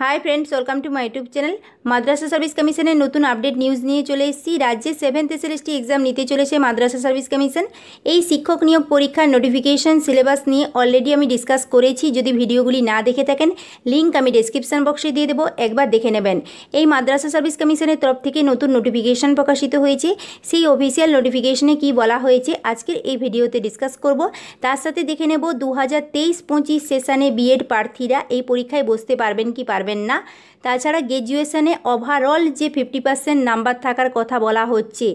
High friends welcome to my YouTube channel Madrasah service কমিশনের নতুন update news নিয়ে চলে এসেছি রাজ্যে সেভেন্থ এসএলএসটি এক্সাম নিতে চলেছে মাদ্রাসা সার্ভিস কমিশন এই শিক্ষক নিয়োগ পরীক্ষার নোটিফিকেশন সিলেবাস নিয়ে অলরেডি আমি ডিসকাস করেছি যদি ভিডিওগুলি না দেখে থাকেন লিঙ্ক আমি ডিসক্রিপশান বক্সে দিয়ে দেবো একবার দেখে নেবেন এই মাদ্রাসা সার্ভিস কমিশনের তরফ থেকে নতুন নোটিফিকেশন প্রকাশিত হয়েছে সেই অফিসিয়াল নোটিফিকেশনে কি বলা হয়েছে আজকের এই ভিডিওতে ডিসকাস করব তার সাথে দেখে নেব দু হাজার তেইশ পঁচিশ সেশানে বিএড প্রার্থীরা এই পরীক্ষায় বসতে পারবেন কি পারবেন পারবেন না তাছাড়া গ্র্যাজুয়েশনে ওভারঅল যে ফিফটি পার্সেন্ট নাম্বার থাকার কথা বলা হচ্ছে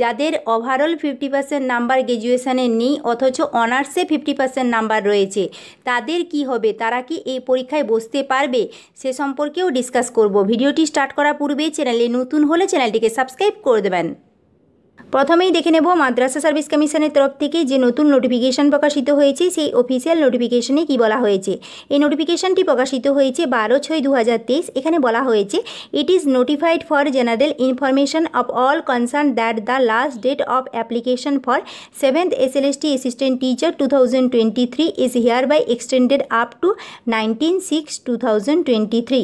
যাদের ওভারঅল ফিফটি পার্সেন্ট নাম্বার গ্র্যাজুয়েশনে নেই অথচ অনার্সে ফিফটি পার্সেন্ট নাম্বার রয়েছে তাদের কি হবে তারা কি এই পরীক্ষায় বসতে পারবে সে সম্পর্কেও ডিসকাস করব ভিডিওটি স্টার্ট করার পূর্বেই চ্যানেলে নতুন হলে চ্যানেলটিকে সাবস্ক্রাইব করে দেবেন প্রথমেই দেখে নেব মাদ্রাসা সার্ভিস কমিশনের তরফ থেকে যে নতুন নোটিফিকেশান প্রকাশিত হয়েছে সেই অফিসিয়াল নোটিফিকেশনে কি বলা হয়েছে এই নোটিফিকেশানটি প্রকাশিত হয়েছে বারো ছয় দু এখানে বলা হয়েছে it is notified for general information of all concern that the last date of application for seventh T assistant teacher two thousand twenty three is hereby extended up to nineteen six two thousand twenty three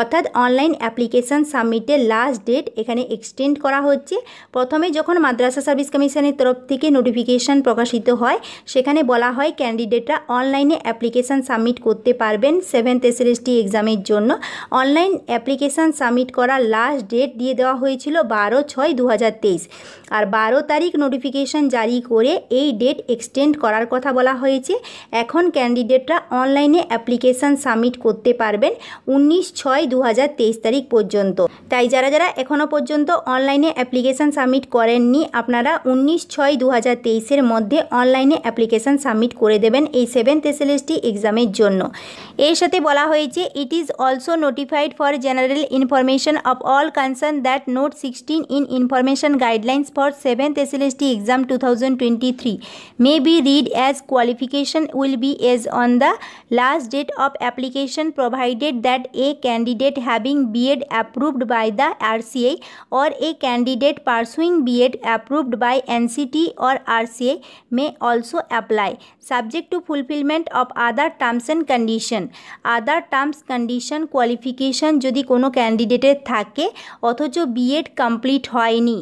অর্থাৎ online application সাবমিটের last date এখানে extend করা হচ্ছে প্রথমে যখন যখন মাদ্রাসা service কমিশনের তরফ থেকে নোটিফিকেশান প্রকাশিত হয় সেখানে বলা হয় ক্যান্ডিডেটরা অনলাইনে অ্যাপ্লিকেশান সাবমিট করতে পারবেন সেভেন্থ টি এক্সামের জন্য অনলাইন অ্যাপ্লিকেশান সাবমিট করার লাস্ট ডেট দিয়ে দেওয়া হয়েছিল বারো ছয় দু আর বারো তারিখ নোটিফিকেশান জারি করে এই ডেট এক্সটেন্ড করার কথা বলা হয়েছে এখন ক্যান্ডিডেটরা অনলাইনে অ্যাপ্লিকেশান সাবমিট করতে পারবেন উনিশ ছয় দু তারিখ পর্যন্ত তাই যারা যারা এখনও পর্যন্ত অনলাইনে অ্যাপ্লিকেশান সাবমিট করেন করেননি আপনারা উনিশ ছয় দু হাজার তেইশের মধ্যে অনলাইনে অ্যাপ্লিকেশান সাবমিট করে দেবেন এই সেভেন্থ এসএলএসটি এক্সামের জন্য এর সাথে বলা হয়েছে it is also notified for general information of all concern that note sixteen in information guidelines for seventh SLST exam two thousand twenty three may be read as qualification will be as on the last date of application provided that a candidate having BEd approved by the RCA or a candidate pursuing BEd grade approved by NCT or RCA may also apply, subject to fulfillment of other terms and condition. Other terms condition qualification যদি কোনো ক্যান্ডিডেটের থাকে অথচ BEd complete হয়নি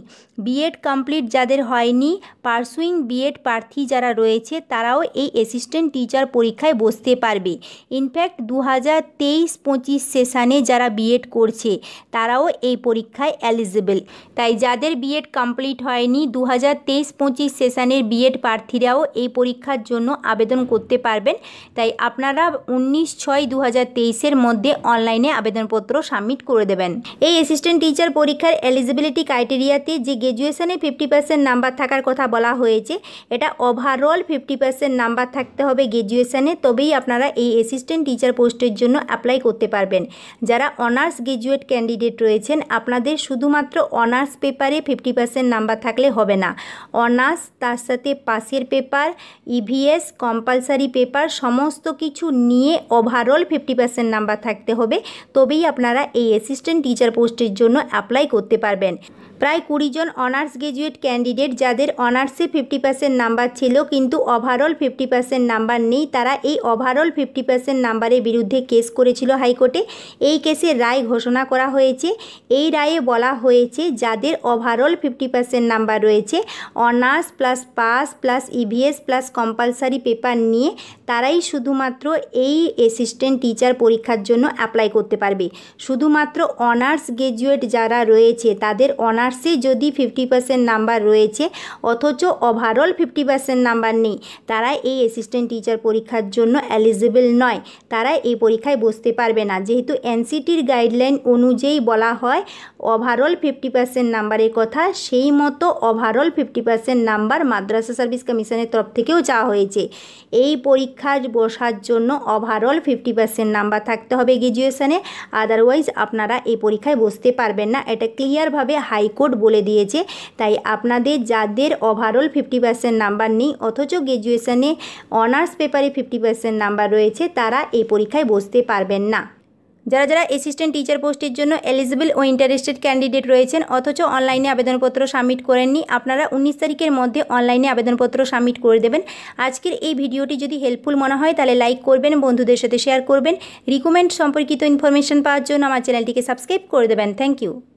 BEd complete যাদের হয়নি pursuing B Ed প্রার্থী যারা রয়েছে তারাও এই অ্যাসিস্ট্যান্ট টিচার পরীক্ষায় বসতে পারবে ইনফ্যাক্ট দু হাজার তেইশ পঁচিশ সেশানে যারা বিএড করছে তারাও এই পরীক্ষায় এলিজিবল তাই যাদের বিএড কমপ্লিট হয়নি দু হাজার তেইশ পঁচিশ সেশানের বিএড প্রার্থীরাও এই পরীক্ষার জন্য আবেদন করতে পারবেন তাই আপনারা উনিশ ছয় দু হাজার তেইশের মধ্যে অনলাইনে আবেদনপত্র সাবমিট করে দেবেন এই অ্যাসিস্ট্যান্ট টিচার পরীক্ষার এলিজিবিলিটি ক্রাইটেরিয়াতে যে গ্র্যাজুয়েশানে ফিফটি পার্সেন্ট নাম্বার থাকার কথা বলা হয়েছে এটা ওভারঅল ফিফটি পার্সেন্ট নাম্বার থাকতে হবে গ্র্যাজুয়েশানে তবেই আপনারা এই অ্যাসিস্ট্যান্ট টিচার পোস্টের জন্য অ্যাপ্লাই করতে পারবেন যারা অনার্স গ্র্যাজুয়েট ক্যান্ডিডেট রয়েছেন আপনাদের শুধুমাত্র অনার্স পেপারে ফিফটি পার্সেন্ট নাম্বার নাম্বার থাকলে হবে না অনার্স তার সাথে পাশের পেপার ইভিএস কম্পালসারি পেপার সমস্ত কিছু নিয়ে ওভারঅল ফিফটি পার্সেন্ট নাম্বার থাকতে হবে তবেই আপনারা এই অ্যাসিস্ট্যান্ট টিচার পোস্টের জন্য অ্যাপ্লাই করতে পারবেন প্রায় কুড়িজন অনার্স গ্রাজুয়েট ক্যান্ডিডেট যাদের অনার্সে ফিফটি পার্সেন্ট নাম্বার ছিল কিন্তু ওভারঅল ফিফটি পার্সেন্ট নাম্বার নেই তারা এই ওভারঅল ফিফটি পার্সেন্ট নাম্বারের বিরুদ্ধে কেস করেছিল হাইকোর্টে এই কেসে রায় ঘোষণা করা হয়েছে এই রায়ে বলা হয়েছে যাদের overall fifty percent question number রয়েছে honours plus pass plus EVS e plus compulsory paper নিয়ে তারাই শুধুমাত্র এই অ্যাসিস্ট্যান্ট টিচার পরীক্ষার জন্য অ্যাপ্লাই করতে পারবে শুধুমাত্র অনার্স গ্র্যাজুয়েট যারা রয়েছে তাদের অনার্সে যদি ফিফটি পার্সেন্ট নাম্বার রয়েছে অথচ ওভারঅল ফিফটি পার্সেন্ট নাম্বার নেই তারা এই অ্যাসিস্ট্যান্ট টিচার পরীক্ষার জন্য এলিজিবল নয় তারা এই পরীক্ষায় বসতে পারবে না যেহেতু এনসিটির গাইডলাইন অনুযায়ী বলা হয় ওভারঅল ফিফটি পার্সেন্ট নাম্বারের কথা সেই মতো মতো overall fifty percent number Madrasah service কমিশনের তরফ থেকেও চাওয়া হয়েছে এই পরীক্ষা বসার জন্য ওভারঅল ফিফটি পার্সেন্ট নাম্বার থাকতে হবে গ্র্যাজুয়েশনে আদারওয়াইজ আপনারা এই পরীক্ষায় বসতে পারবেন না এটা ক্লিয়ারভাবে হাইকোর্ট বলে দিয়েছে তাই আপনাদের যাদের ওভারঅল ফিফটি পার্সেন্ট নাম্বার নেই অথচ গ্রাজুয়েশানে অনার্স পেপারে ফিফটি পার্সেন্ট নাম্বার রয়েছে তারা এই পরীক্ষায় বসতে পারবেন না যারা যারা অ্যাসিস্ট্যান্ট টিচার পোস্টের জন্য এলিজিবল ও ইন্টারেস্টেড ক্যান্ডিডেট রয়েছেন অথচ অনলাইনে আবেদনপত্র সাবমিট করেননি আপনারা উনিশ তারিখের মধ্যে অনলাইনে আবেদনপত্র সাবমিট করে দেবেন আজকের এই ভিডিওটি যদি হেল্পফুল মনে হয় তাহলে লাইক করবেন বন্ধুদের সাথে শেয়ার করবেন রিকমেন্ড সম্পর্কিত ইনফরমেশন পাওয়ার জন্য আমার চ্যানেলটিকে সাবস্ক্রাইব করে দেবেন থ্যাংক ইউ